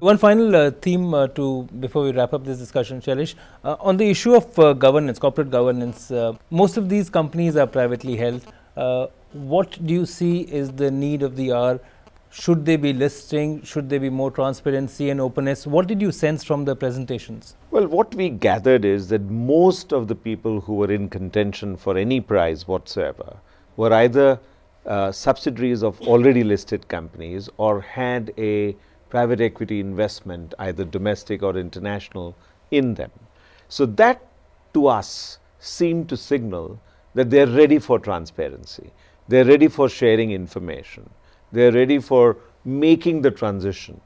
One final uh, theme uh, to before we wrap up this discussion, Shailesh, uh, on the issue of uh, governance, corporate governance. Uh, most of these companies are privately held. Uh, what do you see is the need of the hour? Should they be listing? Should there be more transparency and openness? What did you sense from the presentations? Well, what we gathered is that most of the people who were in contention for any prize whatsoever were either subsidiaries of already listed companies or had a private equity investment, either domestic or international, in them. So that to us seemed to signal that they're ready for transparency. They're ready for sharing information. They're ready for making the transition.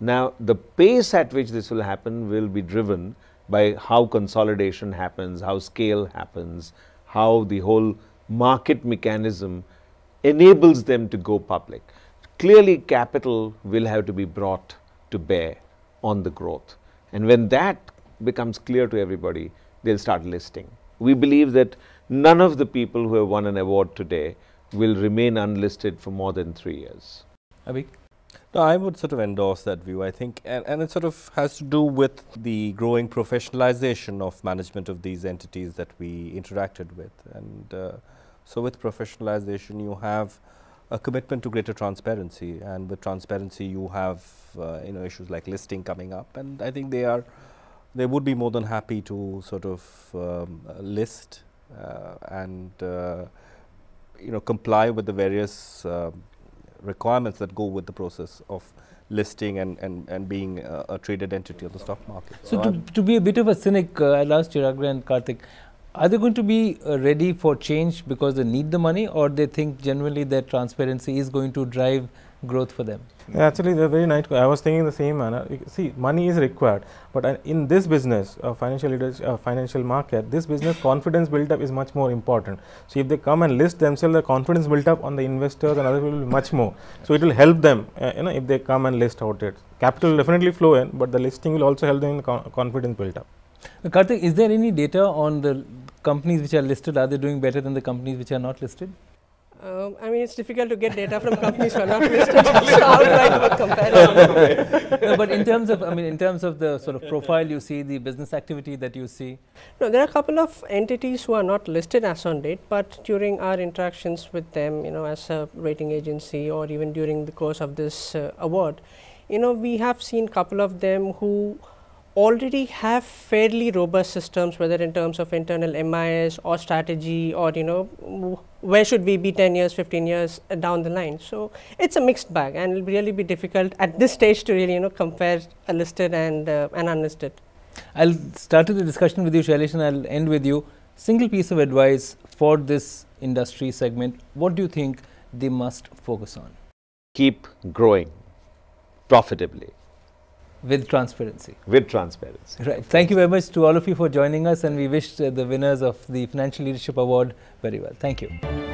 Now, the pace at which this will happen will be driven by how consolidation happens, how scale happens, how the whole market mechanism enables them to go public clearly capital will have to be brought to bear on the growth. And when that becomes clear to everybody, they'll start listing. We believe that none of the people who have won an award today will remain unlisted for more than three years. Abhi? No, I would sort of endorse that view, I think, and, and it sort of has to do with the growing professionalization of management of these entities that we interacted with. And uh, so with professionalization, you have a commitment to greater transparency. And with transparency, you have uh, you know issues like listing coming up, and I think they are they would be more than happy to sort of um, list uh, and uh, you know comply with the various um, requirements that go with the process of listing and, and, and being a traded entity on the stock market. So, so to, to be a bit of a cynic, uh, i lost ask Chirag and Karthik, are they going to be uh, ready for change because they need the money or they think generally that transparency is going to drive growth for them? Yeah, actually, they're very nice. I was thinking the same manner. See, money is required, but uh, in this business, uh, financial uh, financial market, this business confidence built up is much more important. So, if they come and list themselves, the confidence built up on the investors and other people will be much more. So, it will help them, uh, you know, if they come and list out it. Capital will definitely flow in, but the listing will also help them in confidence built up. Karthik, is there any data on the companies which are listed, are they doing better than the companies which are not listed? Um, I mean, it's difficult to get data from companies who are not listed. so how do I compare? no, but in terms of, I mean, in terms of the sort of profile you see, the business activity that you see. No, there are a couple of entities who are not listed as on date, but during our interactions with them, you know, as a rating agency or even during the course of this uh, award, you know, we have seen a couple of them who already have fairly robust systems, whether in terms of internal MIS or strategy or, you know, where should we be 10 years, 15 years down the line. So, it is a mixed bag and it will really be difficult at this stage to really, you know, compare a listed and uh, an unlisted. I will start the discussion with you Shailesh and I will end with you. Single piece of advice for this industry segment, what do you think they must focus on? Keep growing profitably. With transparency. With transparency. Right. Thank you very much to all of you for joining us and we wish the winners of the Financial Leadership Award very well. Thank you.